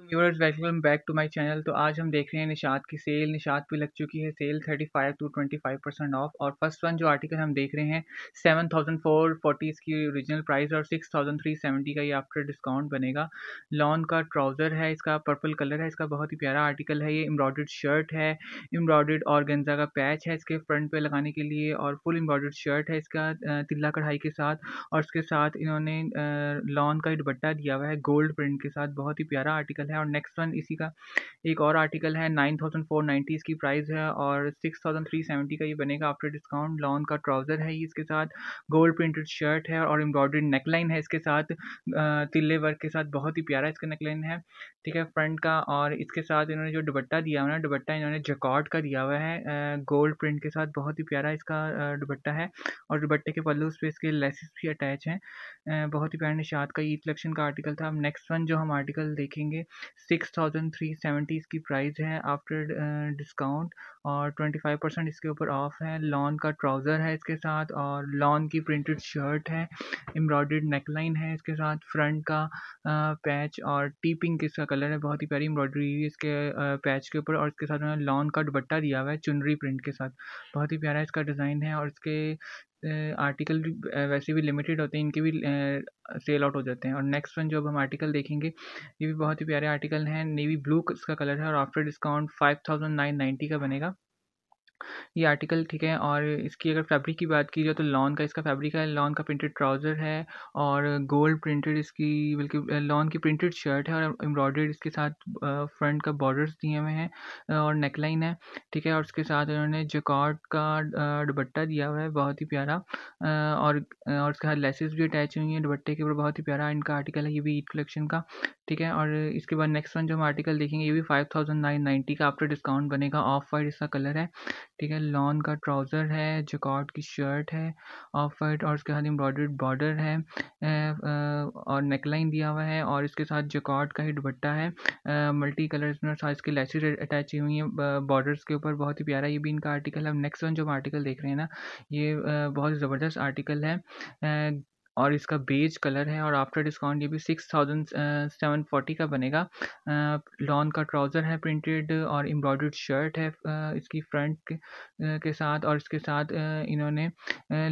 viewers welcome back to my channel तो आज हम देख रहे हैं निशात की सेल निशात पे लग चुकी है सेल 35 टू 25 परसेंट ऑफ और फर्स्ट वन जो आर्टिकल हम देख रहे हैं सेवन थाउजेंड फोर फोर्टी इसकी ओरिजिनल प्राइस और सिक्स थाउजेंड थ्री सेवेंटी का ये आफ्टर डिस्काउंट बनेगा लॉन का ट्राउज़र है इसका पर्पल कलर है इसका बहुत ही प्यारा आर्टिकल है ये एम्ब्रॉयड शर्ट है एम्ब्रॉयड और का पैच है इसके फ्रंट पर लगाने के लिए और फुल एम्ब्रॉयड शर्ट है इसका तिल्ला कढ़ाई के साथ और इसके साथ इन्होंने लॉन का दुबट्टा दिया हुआ है गोल्ड प्रिंट के साथ बहुत ही प्यारा आर्टिकल आर्टिकल है और नेक्स्ट वन इसी का एक और आर्टिकल है नाइन थाउजेंड फोर नाइन्टी इसकी प्राइस है और सिक्स थाउजेंड थ्री सेवेंटी का ये बनेगा आफ्टर डिस्काउंट लॉन का ट्राउज़र है इसके साथ गोल्ड प्रिंटेड शर्ट है और एम्ब्रॉयड्रीड नेकलाइन है इसके साथ तिल्ले वर्क के साथ बहुत ही प्यारा इसका नेकलाइन है ठीक है फ्रंट का और इसके साथ इन्होंने जो दुबट्टा दिया हुआ है दुबट्टा इन्होंने जकॉट का दिया हुआ है गोल्ड प्रिंट के साथ बहुत ही प्यारा इसका दुबट्टा है और दुबट्टे के पल्लू उस पर इसके लेसिस भी अटैच हैं बहुत ही प्यारे निशाद का ये कलेक्शन का आर्टिकल था अब नेक्स्ट वन जो हम आर्टिकल देखेंगे सिक्स थाउजेंड थ्री सेवेंटीज़ की प्राइस है आफ्टर डिस्काउंट और 25 परसेंट इसके ऊपर ऑफ है लॉन का ट्राउज़र है इसके साथ और लॉन की प्रिंटेड शर्ट है एम्ब्रॉयड नेकलाइन है इसके साथ फ्रंट का पैच और टी पिंक इसका कलर है बहुत ही प्यारी एम्ब्रॉयडरी इसके पैच के ऊपर और इसके साथ उन्होंने लॉन का दुबट्टा दिया हुआ है चुनरी प्रिंट के साथ बहुत ही प्यारा इसका डिज़ाइन है और इसके आर्टिकल भी वैसे भी लिमिटेड होते हैं इनके भी सेल आउट हो जाते हैं और नेक्स्ट वन जो अब हम आर्टिकल देखेंगे ये भी बहुत ही प्यारे आर्टिकल हैं नेवी ब्लू इसका कलर है और after discount five thousand nine ninety का बनेगा ये आर्टिकल ठीक है और इसकी अगर फैब्रिक की बात की जाए तो लॉन का इसका फैब्रिक है लॉन का प्रिंटेड ट्राउज़र है और गोल्ड प्रिंटेड इसकी बल्कि लॉन की प्रिंटेड शर्ट है और एम्ब्रॉयडर्ड इसके साथ फ्रंट का बॉर्डर्स दिए हुए हैं और नेकलाइन है ठीक है और उसके साथ इन्होंने जकॉट का दुबट्टा दिया हुआ है बहुत ही प्यारा और और उसके साथ लेसेस भी अटैच हुई हैं दुपट्टे के ऊपर बहुत ही प्यारा इनका आर्टिकल है ये भी ईट कलेक्शन का ठीक है और इसके बाद नेक्स्ट वन जो हम आर्टिकल देखेंगे ये भी फाइव थाउजेंड नाइन नाइन्टी का आफ्टर डिस्काउंट बनेगा ऑफ वाइट इसका कलर है ठीक है लॉन का ट्राउज़र है जकॉट की शर्ट है ऑफ वाइट और उसके साथ एम्ब्रॉयडर्ड बॉर्डर है और नेकलाइन दिया हुआ है और इसके साथ जकॉट का ही दुबट्टा है मल्टी कलर में साथ इसकी लेसेस अटैच हुई हैं बॉर्डर्स के ऊपर बहुत ही प्यारा ये भी इनका आर्टिकल है नेक्स्ट वन जो हम आर्टिकल देख रहे हैं ना ये बहुत ज़बरदस्त आर्टिकल है और इसका बेज कलर है और आफ्टर डिस्काउंट ये भी सिक्स थाउजेंड सेवन फोर्टी का बनेगा लॉन का ट्राउज़र है प्रिंटेड और एम्ब्रॉयड शर्ट है इसकी फ्रंट के, के साथ और इसके साथ इन्होंने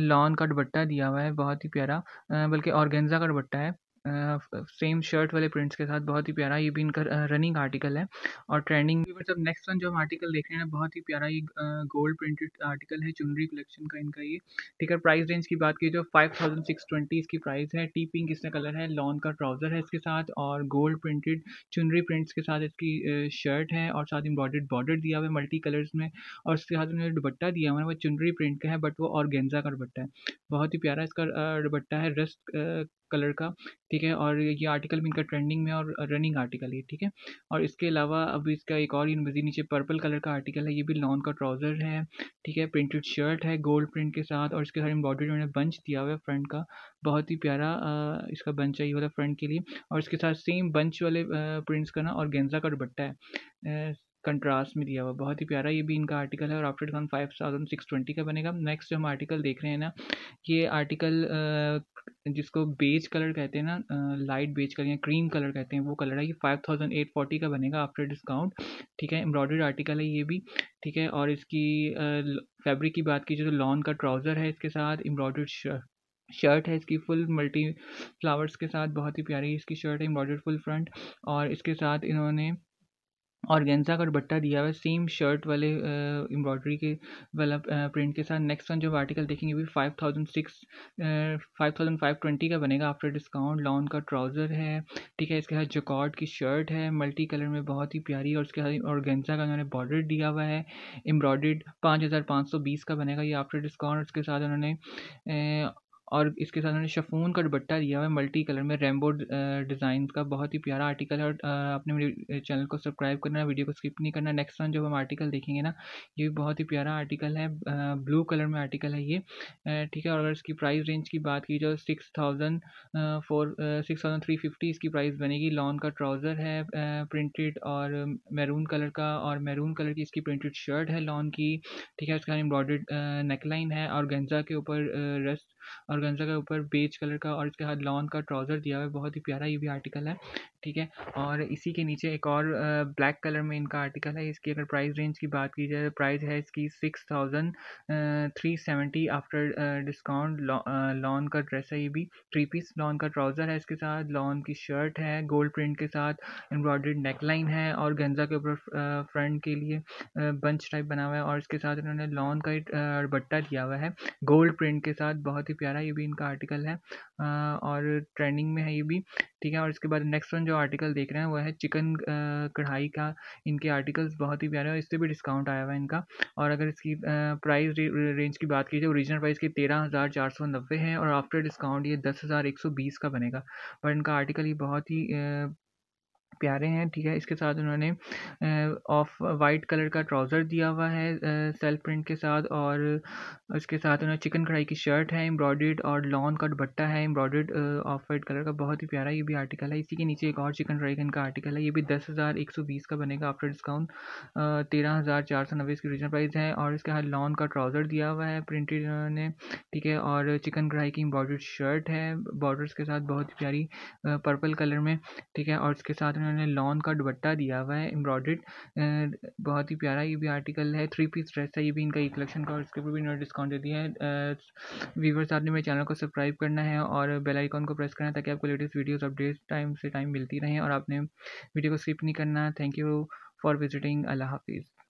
लॉन का दुबट्टा दिया हुआ है बहुत ही प्यारा बल्कि ऑर्गेंजा का दुबट्टा है सेम शर्ट वाले प्रिंट्स के साथ बहुत ही प्यारा ये भी इनका रनिंग आर्टिकल है और ट्रेंडिंग भी मतलब नेक्स्ट वन जो हम आर्टिकल देख रहे हैं बहुत ही प्यारा ये गोल्ड प्रिंटेड आर्टिकल है चुनरी कलेक्शन का इनका ये ठीक है प्राइस रेंज की बात की जो फाइव थाउजेंड सिक्स ट्वेंटी इसकी प्राइस है टी पिंक इसका कलर है लॉन का ट्राउज़र है इसके साथ और गोल्ड प्रिंटेड चुनरी प्रिंट्स के साथ इसकी शर्ट है और साथ एम्ब्रॉडेड बॉर्डर दिया हुआ है मल्टी कलर्स में और उसके साथ उन्होंने दुबट्टा दिया हुआ है वो चुनरी प्रिंट का है बट वो और गेंजा का दुबट्टा है बहुत ही प्यारा इसका दुबट्टा है रस्ट कलर का ठीक है और ये आर्टिकल भी इनका ट्रेंडिंग में और रनिंग आर्टिकल है ठीक है और इसके अलावा अब इसका एक और यूनिवर्सिटी नीचे पर्पल कलर का आर्टिकल है ये भी लॉन का ट्राउज़र है ठीक है प्रिंटेड शर्ट है गोल्ड प्रिंट के साथ और इसके साथ एम्ब्रॉडरी उन्होंने बंच दिया हुआ है फ्रंट का बहुत ही प्यारा इसका बंच है ये वाला फ्रंट के लिए और इसके साथ सेम बंच वाले प्रिंट्स का ना और गेंजा का दुबट्टा है कंट्रास्ट में दिया हुआ बहुत ही प्यारा ये भी इनका आर्टिकल है और after five thousand six twenty का बनेगा नेक्स्ट जो हम आर्टिकल देख रहे हैं ना ये आर्टिकल जिसको बेज कलर कहते हैं ना लाइट बेज कलर या क्रीम कलर कहते हैं वो कलर है ये फाइव थाउजेंड एट फोर्टी का बनेगा आफ्टर डिस्काउंट ठीक है एम्ब्रॉयडर्ड आर्टिकल है ये भी ठीक है और इसकी फैब्रिक की बात कीजिए तो लॉन का ट्राउज़र है इसके साथ एम्ब्रॉयडर्ड शर्ट शर्ट है इसकी फुल मल्टी फ्लावर्स के साथ बहुत ही प्यारी इसकी शर्ट है एम्ब्रॉयडर्ड फुल फ्रंट और इसके साथ इन्होंने गेंजा का दुबट्टा दिया हुआ है सेम शर्ट वाले एम्ब्रॉयडरी के वाला प्रिंट के साथ नेक्स्ट वन जो आर्टिकल देखेंगे भी five thousand six five thousand five twenty का बनेगा आफ्टर डिस्काउंट लॉन का ट्राउज़र है ठीक है इसके साथ जकॉर्ड की शर्ट है मल्टी कलर में बहुत ही प्यारी और उसके साथ गेंजा का उन्होंने बॉर्डर दिया हुआ है एम्ब्रॉयड पाँच हज़ार पाँच सौ बीस का बनेगा ये आफ्टर डिस्काउंट उसके साथ उन्होंने और इसके साथ उन्होंने शफून का दुबट्टा दिया हुआ है मल्टी कलर में रेमबो डिज़ाइन uh, का बहुत ही प्यारा आर्टिकल है और अपने uh, मेरे चैनल uh, को सब्सक्राइब करना वीडियो को स्किप नहीं करना नेक्स्ट टाइम जब हम आर्टिकल देखेंगे ना ये भी बहुत ही प्यारा आर्टिकल है ब्लू कलर में आर्टिकल है ये ठीक है और अगर इसकी प्राइस रेंज की बात की जाए six thousand four six thousand three fifty इसकी प्राइस बनेगी लॉन का ट्राउज़र है प्रिंटेड और मैरून um, कलर का और मैरून कलर की इसकी प्रिंटेड शर्ट है लॉन की ठीक है उसके बाद एम्ब्रॉयड नेकलाइन है और गंजा के ऊपर रस्ट और गंजा के ऊपर बेज कलर का और इसके हाथ लॉन का ट्राउज़र दिया हुआ है बहुत ही प्यारा ये भी आर्टिकल है ठीक है और इसी के नीचे एक और ब्लैक कलर में इनका आर्टिकल है इसकी अगर प्राइस रेंज की बात की जाए प्राइस है इसकी six thousand three seventy after discount lawn का ड्रेस है ये भी थ्री पीस लॉन का ट्राउज़र है इसके साथ लॉन की शर्ट है गोल्ड प्रिंट के साथ एम्ब्रॉयड्रेड नेकलाइन है और गंजा के ऊपर फ्रंट के लिए बंच टाइप बना हुआ है और इसके साथ इन्होंने लॉन का ही बट्टा दिया हुआ है गोल्ड प्रिंट के साथ बहुत ही ही प्यारा ये भी इनका आर्टिकल है और ट्रेंडिंग में है ये भी ठीक है और इसके बाद नेक्स्ट वन जो आर्टिकल देख रहे हैं वो है चिकन कढ़ाई का इनके आर्टिकल्स बहुत ही प्यारे और इससे भी डिस्काउंट आया हुआ है इनका और अगर इसकी प्राइस रेंज की बात की जाए ओरिजिनल प्राइस की तेरह हज़ार चार सौ नब्बे है और आफ्टर डिस्काउंट ये दस हज़ार एक सौ बीस का बनेगा पर इनका आर्टिकल ही बहुत ही प्यारे हैं ठीक है इसके साथ उन्होंने ऑफ वाइट कलर का ट्राउज़र दिया हुआ है सेल्फ प्रिंट के साथ और उसके साथ उन्होंने चिकन कढ़ाई की शर्ट है एम्ब्रॉयड और लॉन का दुपट्टा है एम्ब्रॉयड ऑफ वाइट कलर का बहुत ही प्यारा ये भी आर्टिकल है इसी के नीचे एक और चिकन कढ़ाई का आर्टिकल है ये भी दस हज़ार एक सौ बीस का बनेगा आफ्टर डिस्काउंट तेरह हज़ार चार सौ नब्बे इसकी रीजनल प्राइस है और इसके हाथ लॉन का ट्राउज़र दिया हुआ है प्रिंटेड इन्होंने ठीक है और चिकन कढ़ाई की एम्ब्रॉयड शर्ट है बॉर्डर्स के साथ बहुत ही प्यारी पर्पल कलर में ठीक है और इसके साथ उन्होंने इन्होंने लॉन का दुबट्टा दिया हुआ है एम्ब्रॉयड्रेड बहुत ही प्यारा ये भी आर्टिकल है थ्री पीस ड्रेस है ये भी इनका एक कलेक्शन का और इसके ऊपर भी इन्होंने डिस्काउंट दे दिया है व्यूवर्स आपने मेरे चैनल को सब्सक्राइब करना है और बेल आइकॉन को प्रेस करना है ताकि आपको लेटेस्ट वीडियोज़ अपडेट टाइम से टाइम मिलती रहें और आपने वीडियो को स्किप नहीं करना थैंक यू फॉर विजिटिंग अल्लाह हाफिज़